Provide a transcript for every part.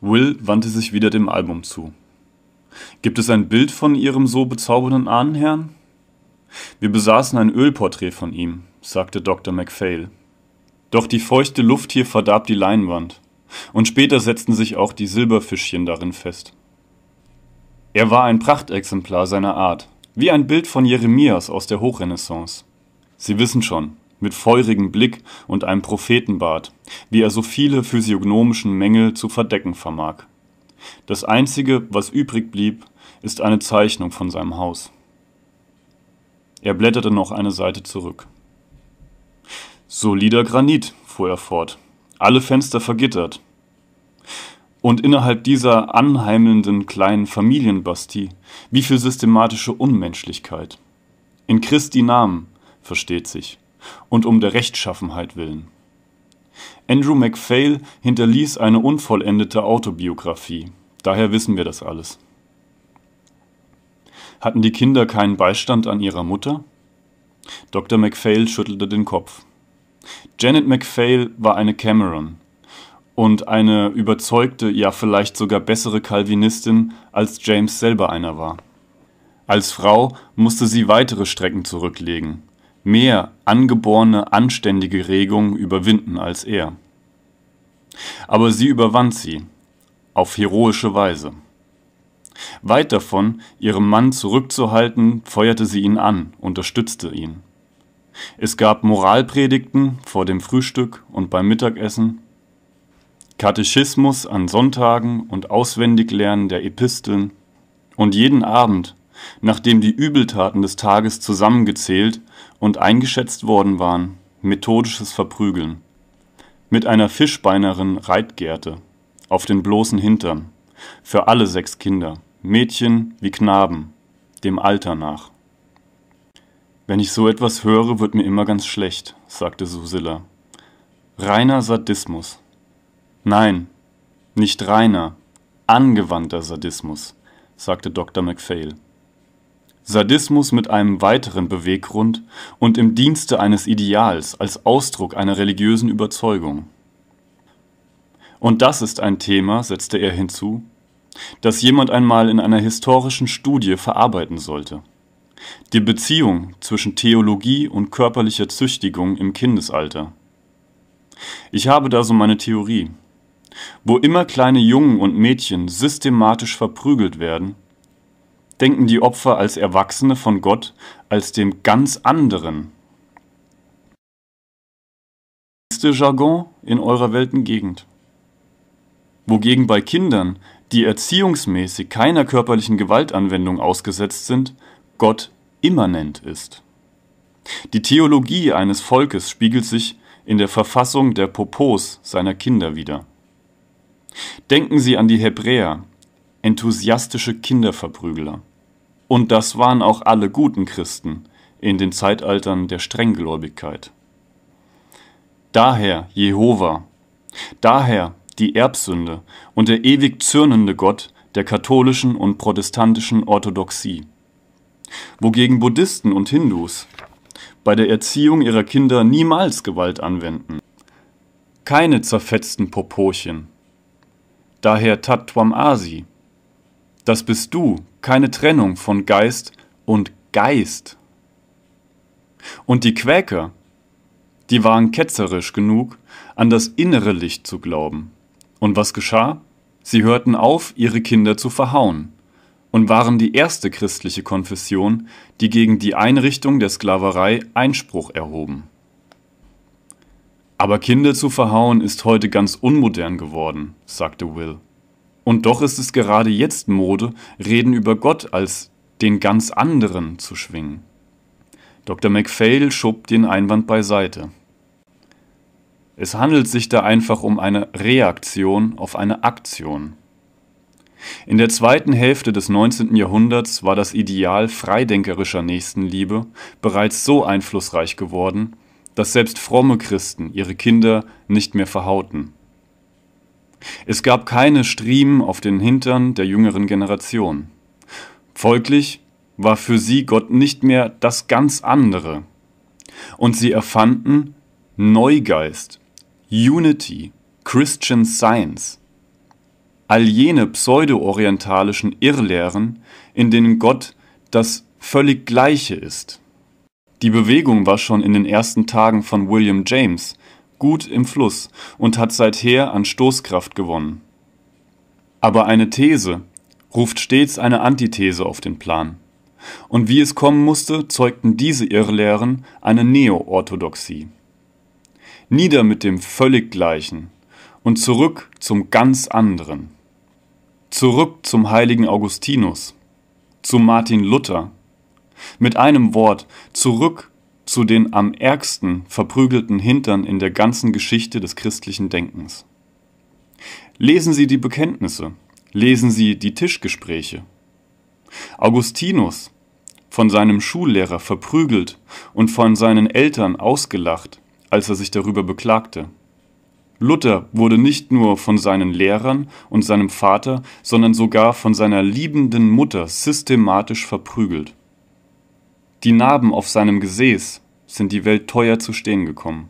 Will wandte sich wieder dem Album zu. Gibt es ein Bild von Ihrem so bezaubernden Ahnenherrn? Wir besaßen ein Ölporträt von ihm, sagte Dr. Macphail. Doch die feuchte Luft hier verdarb die Leinwand, und später setzten sich auch die Silberfischchen darin fest. Er war ein Prachtexemplar seiner Art, wie ein Bild von Jeremias aus der Hochrenaissance. Sie wissen schon, mit feurigem Blick und einem Prophetenbart, wie er so viele physiognomischen Mängel zu verdecken vermag. Das einzige, was übrig blieb, ist eine Zeichnung von seinem Haus. Er blätterte noch eine Seite zurück. Solider Granit, fuhr er fort, alle Fenster vergittert. Und innerhalb dieser anheimelnden kleinen Familienbastie, wie viel systematische Unmenschlichkeit. In Christi Namen, versteht sich und um der Rechtschaffenheit willen. Andrew MacPhail hinterließ eine unvollendete Autobiografie, daher wissen wir das alles. Hatten die Kinder keinen Beistand an ihrer Mutter? Dr. MacPhail schüttelte den Kopf. Janet MacPhail war eine Cameron und eine überzeugte, ja vielleicht sogar bessere Calvinistin, als James selber einer war. Als Frau musste sie weitere Strecken zurücklegen, mehr angeborene anständige Regungen überwinden als er. Aber sie überwand sie, auf heroische Weise. Weit davon, ihrem Mann zurückzuhalten, feuerte sie ihn an, unterstützte ihn. Es gab Moralpredigten vor dem Frühstück und beim Mittagessen, Katechismus an Sonntagen und Auswendiglernen der Episteln und jeden Abend, nachdem die Übeltaten des Tages zusammengezählt und eingeschätzt worden waren, methodisches Verprügeln. Mit einer Fischbeinerin Reitgerte, auf den bloßen Hintern, für alle sechs Kinder, Mädchen wie Knaben, dem Alter nach. Wenn ich so etwas höre, wird mir immer ganz schlecht, sagte Susilla. Reiner Sadismus. Nein, nicht reiner, angewandter Sadismus, sagte Dr. MacPhail. Sadismus mit einem weiteren Beweggrund und im Dienste eines Ideals als Ausdruck einer religiösen Überzeugung. Und das ist ein Thema, setzte er hinzu, das jemand einmal in einer historischen Studie verarbeiten sollte. Die Beziehung zwischen Theologie und körperlicher Züchtigung im Kindesalter. Ich habe da so meine Theorie. Wo immer kleine Jungen und Mädchen systematisch verprügelt werden, denken die Opfer als Erwachsene von Gott als dem ganz anderen Jargon in eurer Weltengegend. Wogegen bei Kindern, die erziehungsmäßig keiner körperlichen Gewaltanwendung ausgesetzt sind, Gott immanent ist. Die Theologie eines Volkes spiegelt sich in der Verfassung der Popos seiner Kinder wider. Denken Sie an die Hebräer, enthusiastische Kinderverprügler. Und das waren auch alle guten Christen in den Zeitaltern der Strenggläubigkeit. Daher Jehova, daher die Erbsünde und der ewig zürnende Gott der katholischen und protestantischen Orthodoxie. Wogegen Buddhisten und Hindus bei der Erziehung ihrer Kinder niemals Gewalt anwenden. Keine zerfetzten Popochen. Daher Tatwam Asi. Das bist du, keine Trennung von Geist und Geist. Und die Quäker, die waren ketzerisch genug, an das innere Licht zu glauben. Und was geschah? Sie hörten auf, ihre Kinder zu verhauen und waren die erste christliche Konfession, die gegen die Einrichtung der Sklaverei Einspruch erhoben. Aber Kinder zu verhauen ist heute ganz unmodern geworden, sagte Will. Und doch ist es gerade jetzt Mode, Reden über Gott als den ganz anderen zu schwingen. Dr. MacPhail schob den Einwand beiseite. Es handelt sich da einfach um eine Reaktion auf eine Aktion. In der zweiten Hälfte des 19. Jahrhunderts war das Ideal freidenkerischer Nächstenliebe bereits so einflussreich geworden, dass selbst fromme Christen ihre Kinder nicht mehr verhauten. Es gab keine Striemen auf den Hintern der jüngeren Generation. Folglich war für sie Gott nicht mehr das ganz andere. Und sie erfanden Neugeist, Unity, Christian Science. All jene pseudo-orientalischen Irrlehren, in denen Gott das völlig Gleiche ist. Die Bewegung war schon in den ersten Tagen von William James gut im Fluss und hat seither an Stoßkraft gewonnen. Aber eine These ruft stets eine Antithese auf den Plan. Und wie es kommen musste, zeugten diese Irrlehren eine Neo-Orthodoxie. Nieder mit dem völlig Gleichen und zurück zum ganz anderen. Zurück zum heiligen Augustinus, zu Martin Luther. Mit einem Wort, zurück zu den am ärgsten verprügelten Hintern in der ganzen Geschichte des christlichen Denkens. Lesen Sie die Bekenntnisse, lesen Sie die Tischgespräche. Augustinus, von seinem Schullehrer verprügelt und von seinen Eltern ausgelacht, als er sich darüber beklagte. Luther wurde nicht nur von seinen Lehrern und seinem Vater, sondern sogar von seiner liebenden Mutter systematisch verprügelt. Die Narben auf seinem Gesäß sind die Welt teuer zu stehen gekommen.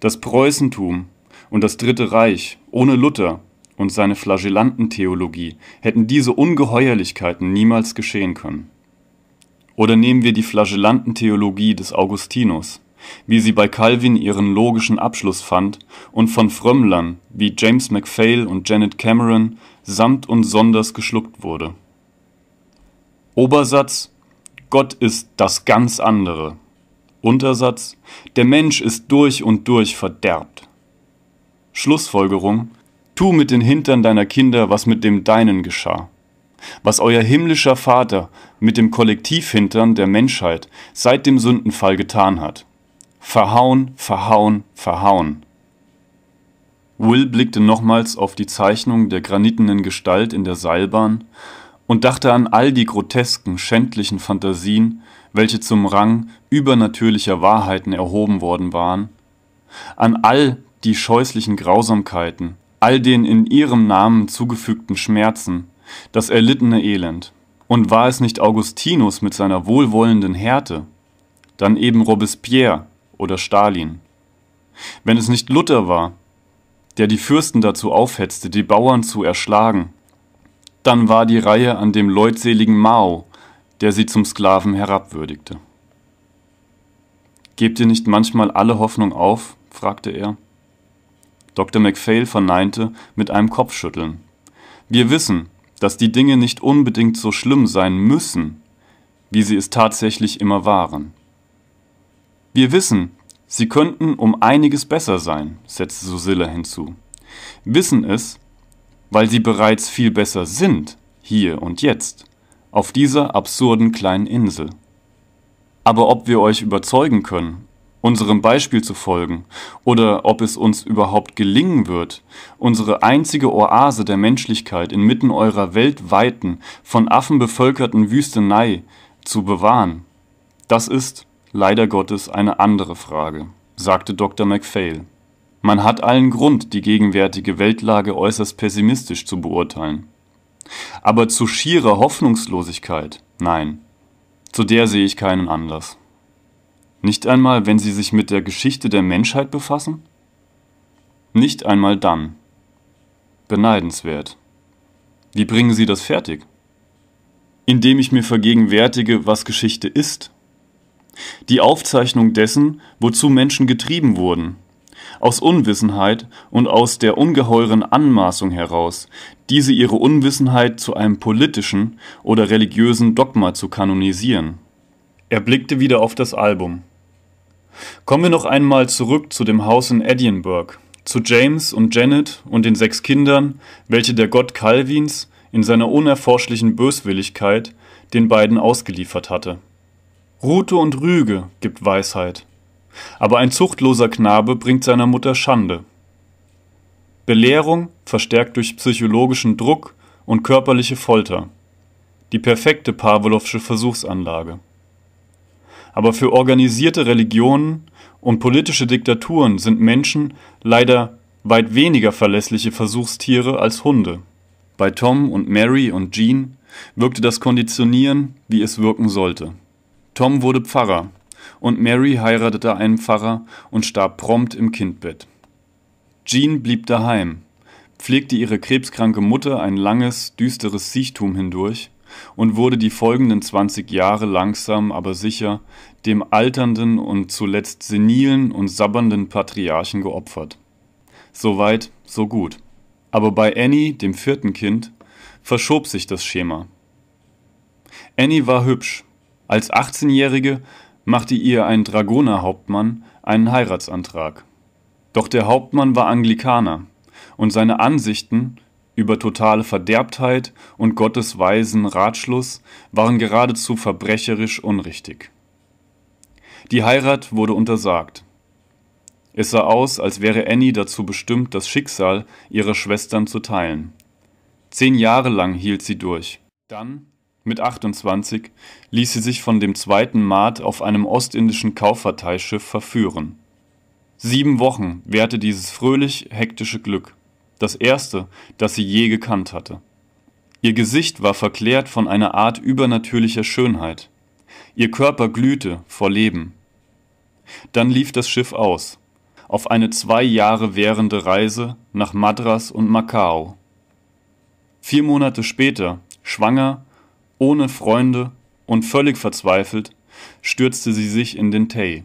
Das Preußentum und das Dritte Reich ohne Luther und seine Flagellantentheologie hätten diese Ungeheuerlichkeiten niemals geschehen können. Oder nehmen wir die Flagellantentheologie des Augustinus, wie sie bei Calvin ihren logischen Abschluss fand und von Frömmlern wie James MacPhail und Janet Cameron samt und sonders geschluckt wurde. Obersatz Gott ist das ganz andere. Untersatz, der Mensch ist durch und durch verderbt. Schlussfolgerung, tu mit den Hintern deiner Kinder, was mit dem deinen geschah. Was euer himmlischer Vater mit dem Kollektivhintern der Menschheit seit dem Sündenfall getan hat. Verhauen, verhauen, verhauen. Will blickte nochmals auf die Zeichnung der granitenen Gestalt in der Seilbahn und dachte an all die grotesken, schändlichen Fantasien, welche zum Rang übernatürlicher Wahrheiten erhoben worden waren, an all die scheußlichen Grausamkeiten, all den in ihrem Namen zugefügten Schmerzen, das erlittene Elend. Und war es nicht Augustinus mit seiner wohlwollenden Härte, dann eben Robespierre oder Stalin? Wenn es nicht Luther war, der die Fürsten dazu aufhetzte, die Bauern zu erschlagen, dann war die Reihe an dem leutseligen Mao, der sie zum Sklaven herabwürdigte. Gebt ihr nicht manchmal alle Hoffnung auf? fragte er. Dr. Macphail verneinte mit einem Kopfschütteln. Wir wissen, dass die Dinge nicht unbedingt so schlimm sein müssen, wie sie es tatsächlich immer waren. Wir wissen, sie könnten um einiges besser sein, setzte Susilla hinzu. Wissen es, weil sie bereits viel besser sind, hier und jetzt, auf dieser absurden kleinen Insel. Aber ob wir euch überzeugen können, unserem Beispiel zu folgen, oder ob es uns überhaupt gelingen wird, unsere einzige Oase der Menschlichkeit inmitten eurer weltweiten, von Affen bevölkerten Wüstenei zu bewahren, das ist, leider Gottes, eine andere Frage, sagte Dr. MacPhail. Man hat allen Grund, die gegenwärtige Weltlage äußerst pessimistisch zu beurteilen. Aber zu schierer Hoffnungslosigkeit, nein, zu der sehe ich keinen Anlass. Nicht einmal, wenn Sie sich mit der Geschichte der Menschheit befassen? Nicht einmal dann. Beneidenswert. Wie bringen Sie das fertig? Indem ich mir vergegenwärtige, was Geschichte ist. Die Aufzeichnung dessen, wozu Menschen getrieben wurden, aus Unwissenheit und aus der ungeheuren Anmaßung heraus, diese ihre Unwissenheit zu einem politischen oder religiösen Dogma zu kanonisieren. Er blickte wieder auf das Album. Kommen wir noch einmal zurück zu dem Haus in Edinburgh, zu James und Janet und den sechs Kindern, welche der Gott Calvins in seiner unerforschlichen Böswilligkeit den beiden ausgeliefert hatte. Rute und Rüge gibt Weisheit. Aber ein zuchtloser Knabe bringt seiner Mutter Schande. Belehrung, verstärkt durch psychologischen Druck und körperliche Folter. Die perfekte Pawlowsche Versuchsanlage. Aber für organisierte Religionen und politische Diktaturen sind Menschen leider weit weniger verlässliche Versuchstiere als Hunde. Bei Tom und Mary und Jean wirkte das Konditionieren, wie es wirken sollte. Tom wurde Pfarrer, und Mary heiratete einen Pfarrer und starb prompt im Kindbett. Jean blieb daheim, pflegte ihre krebskranke Mutter ein langes, düsteres Siechtum hindurch und wurde die folgenden 20 Jahre langsam, aber sicher dem alternden und zuletzt senilen und sabbernden Patriarchen geopfert. Soweit, so gut. Aber bei Annie, dem vierten Kind, verschob sich das Schema. Annie war hübsch. Als 18-Jährige machte ihr ein Dragonerhauptmann einen Heiratsantrag. Doch der Hauptmann war Anglikaner und seine Ansichten über totale Verderbtheit und Gottes weisen Ratschluss waren geradezu verbrecherisch unrichtig. Die Heirat wurde untersagt. Es sah aus, als wäre Annie dazu bestimmt, das Schicksal ihrer Schwestern zu teilen. Zehn Jahre lang hielt sie durch. Dann mit 28 ließ sie sich von dem zweiten Maat auf einem ostindischen Kauffahrteischiff verführen. Sieben Wochen währte dieses fröhlich hektische Glück, das erste, das sie je gekannt hatte. Ihr Gesicht war verklärt von einer Art übernatürlicher Schönheit. Ihr Körper glühte vor Leben. Dann lief das Schiff aus, auf eine zwei Jahre währende Reise nach Madras und Macau. Vier Monate später, schwanger, ohne Freunde und völlig verzweifelt stürzte sie sich in den Tay.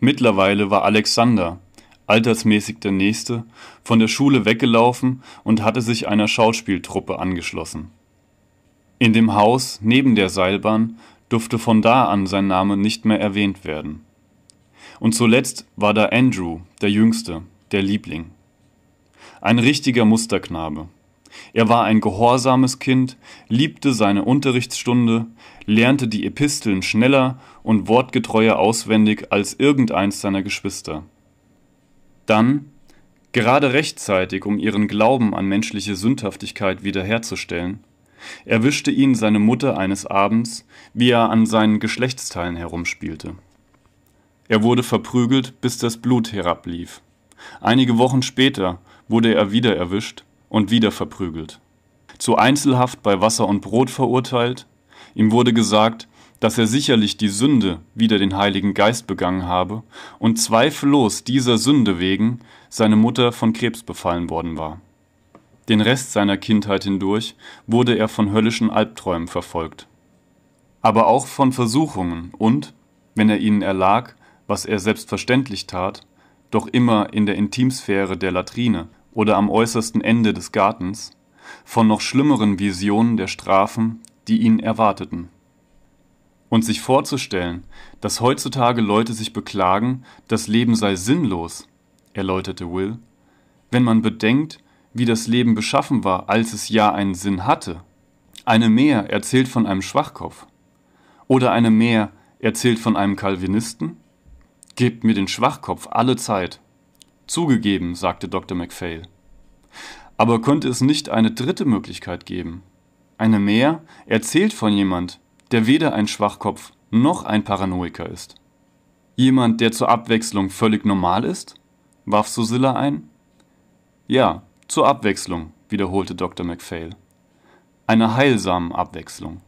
Mittlerweile war Alexander, altersmäßig der Nächste, von der Schule weggelaufen und hatte sich einer Schauspieltruppe angeschlossen. In dem Haus neben der Seilbahn durfte von da an sein Name nicht mehr erwähnt werden. Und zuletzt war da Andrew, der Jüngste, der Liebling. Ein richtiger Musterknabe. Er war ein gehorsames Kind, liebte seine Unterrichtsstunde, lernte die Episteln schneller und wortgetreuer auswendig als irgendeins seiner Geschwister. Dann, gerade rechtzeitig, um ihren Glauben an menschliche Sündhaftigkeit wiederherzustellen, erwischte ihn seine Mutter eines Abends, wie er an seinen Geschlechtsteilen herumspielte. Er wurde verprügelt, bis das Blut herablief. Einige Wochen später wurde er wieder erwischt und wieder verprügelt. Zu Einzelhaft bei Wasser und Brot verurteilt, ihm wurde gesagt, dass er sicherlich die Sünde wider den Heiligen Geist begangen habe und zweifellos dieser Sünde wegen seine Mutter von Krebs befallen worden war. Den Rest seiner Kindheit hindurch wurde er von höllischen Albträumen verfolgt, aber auch von Versuchungen und, wenn er ihnen erlag, was er selbstverständlich tat, doch immer in der Intimsphäre der Latrine, oder am äußersten Ende des Gartens von noch schlimmeren Visionen der Strafen, die ihn erwarteten. Und sich vorzustellen, dass heutzutage Leute sich beklagen, das Leben sei sinnlos, erläuterte Will, wenn man bedenkt, wie das Leben beschaffen war, als es ja einen Sinn hatte. Eine Mär erzählt von einem Schwachkopf. Oder eine Mär erzählt von einem Calvinisten? Gebt mir den Schwachkopf alle Zeit, Zugegeben, sagte Dr. Macphail. Aber könnte es nicht eine dritte Möglichkeit geben? Eine mehr erzählt von jemand, der weder ein Schwachkopf noch ein Paranoiker ist. Jemand, der zur Abwechslung völlig normal ist? warf Susilla ein. Ja, zur Abwechslung, wiederholte Dr. Macphail. Eine heilsame Abwechslung.